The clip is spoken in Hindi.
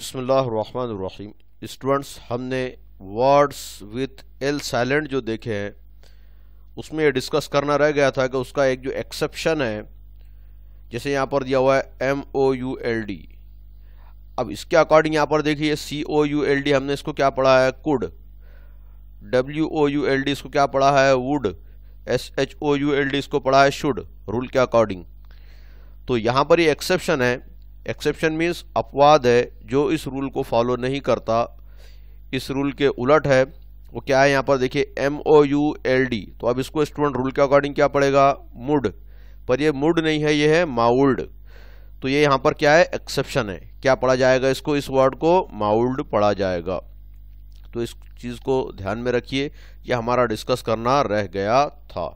बसमीम स्टूडेंट्स हमने वर्ड्स विथ एल साइलेंट जो देखे हैं उसमें यह डिस्कस करना रह गया था कि उसका एक जो एक्सेप्शन है जैसे यहाँ पर दिया हुआ है M O U L D अब इसके अकॉर्डिंग यहाँ पर देखिए C O U L D हमने इसको क्या पढ़ा है could W O U L D इसको क्या पढ़ा है would S H O U L D इसको पढ़ा है शुड रूल के अकॉर्डिंग तो यहाँ पर ये एक्सेप्शन है एक्सेप्शन मीन्स अपवाद है जो इस रूल को फॉलो नहीं करता इस रूल के उलट है वो क्या है यहाँ पर देखिए M O U L D तो अब इसको स्टूडेंट रूल के अकॉर्डिंग क्या पड़ेगा मुड पर ये मुड नहीं है ये है माउल्ड तो ये यहाँ पर क्या है एक्सेप्शन है क्या पढ़ा जाएगा इसको इस वर्ड को माउल्ड पढ़ा जाएगा तो इस चीज़ को ध्यान में रखिए यह हमारा डिस्कस करना रह गया था